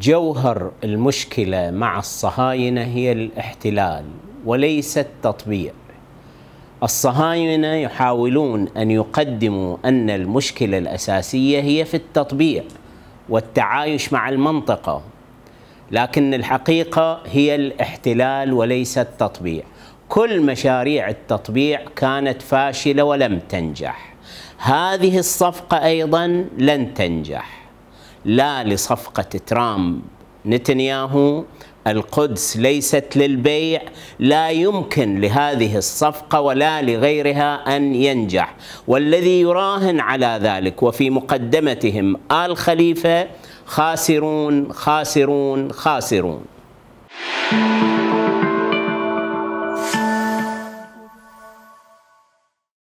جوهر المشكله مع الصهاينه هي الاحتلال وليس التطبيع الصهاينه يحاولون ان يقدموا ان المشكله الاساسيه هي في التطبيع والتعايش مع المنطقه لكن الحقيقه هي الاحتلال وليس التطبيع كل مشاريع التطبيع كانت فاشله ولم تنجح هذه الصفقه ايضا لن تنجح لا لصفقة ترامب نتنياهو القدس ليست للبيع لا يمكن لهذه الصفقة ولا لغيرها أن ينجح والذي يراهن على ذلك وفي مقدمتهم آل خليفة خاسرون خاسرون خاسرون